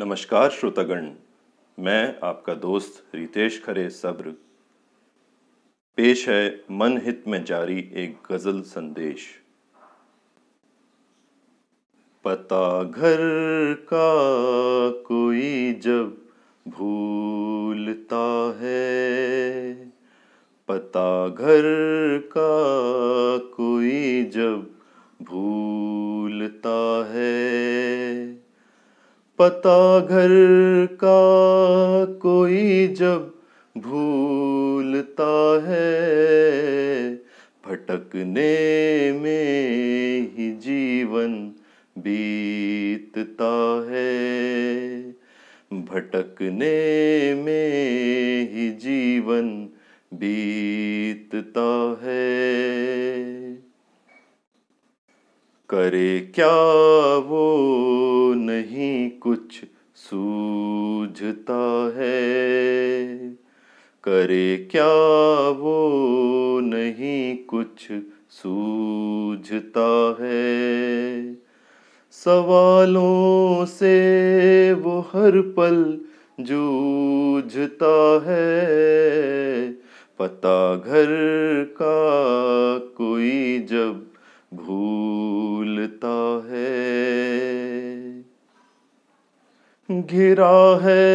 नमस्कार श्रोतागण मैं आपका दोस्त रितेश खरे सब्र पेश है मन हित में जारी एक गजल संदेश पता घर का कोई जब भूलता है पता घर का कोई जब भूलता है पता घर का कोई जब भूलता है भटकने में ही जीवन बीतता है भटकने में ही जीवन बीतता है करे क्या वो नहीं कुछ सूझता है करे क्या वो नहीं कुछ सूझता है सवालों से वो हर पल जूझता है पता घर का घिरा है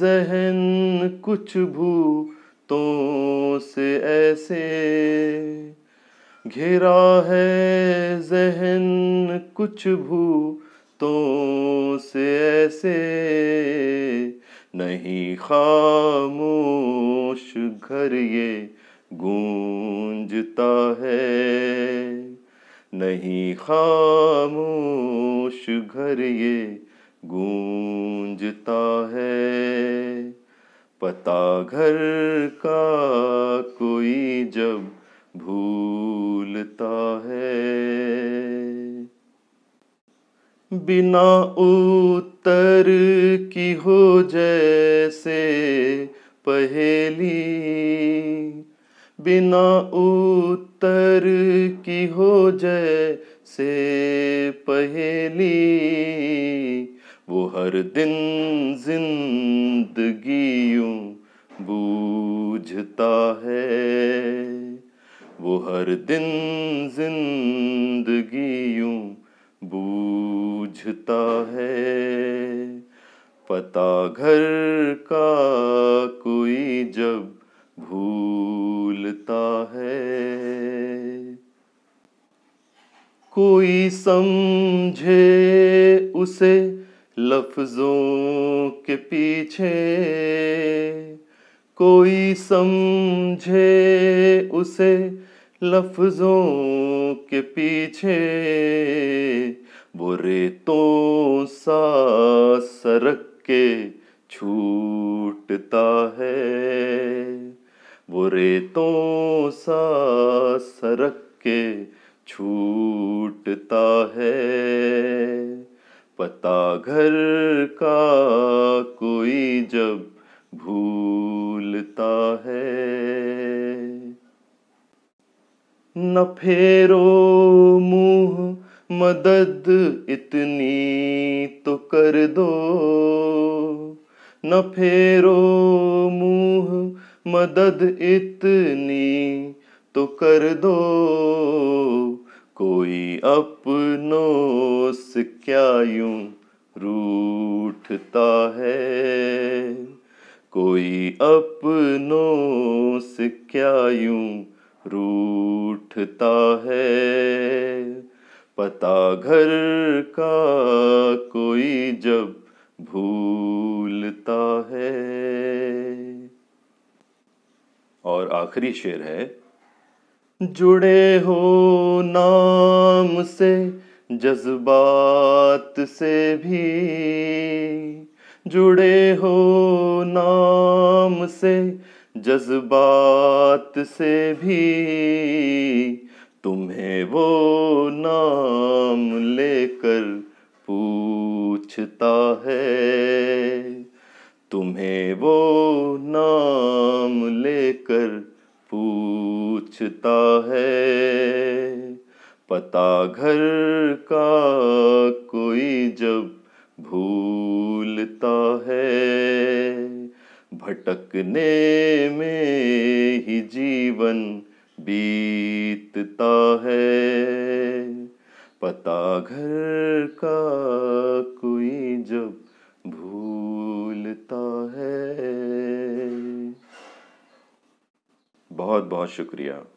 जहन कुछ भूतों से ऐसे घिरा है जहन कुछ भूतों से ऐसे नहीं खामोश घर ये गूंजता है नहीं खामोश घर ये गूंजता है पता घर का कोई जब भूलता है बिना उत्तर की हो जैसे पहेली बिना उत्तर की हो जैसे पहेली वो हर दिन जिंदगी यूं बूझता है वो हर दिन जिंदगी यूं बूझता है पता घर का कोई जब भूलता है कोई समझे उसे लफ्जों के पीछे कोई समझे उसे लफ्जों के पीछे बुरे तो सा सरक के छूटता है बुरे तो सा सरक के छूटता है पता घर का कोई जब भूलता है न फेरो मुंह मदद इतनी तो कर दो न फेरो मुंह मदद इतनी तो कर दो कोई अपनों से क्या यूं रूठता है कोई अपनों से क्या यूं रूठता है पता घर का कोई जब भूलता है और आखिरी शेर है जुड़े हो नाम से जज्बात से भी जुड़े हो नाम से जज्बात से भी तुम्हें वो नाम लेकर पूछता है तुम्हें वो नाम लेकर पूछता है पता घर का कोई जब भूलता है भटकने में ही जीवन बीतता है पता घर का बहुत शुक्रिया